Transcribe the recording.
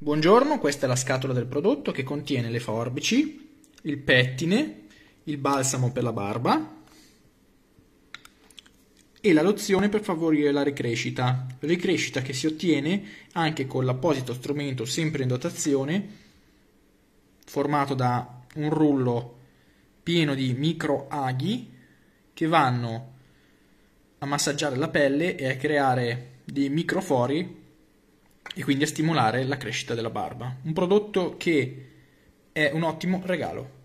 Buongiorno, questa è la scatola del prodotto che contiene le forbici, il pettine, il balsamo per la barba e la lozione per favorire la ricrescita, ricrescita che si ottiene anche con l'apposito strumento sempre in dotazione formato da un rullo pieno di micro aghi che vanno a massaggiare la pelle e a creare dei microfori e quindi a stimolare la crescita della barba. Un prodotto che è un ottimo regalo.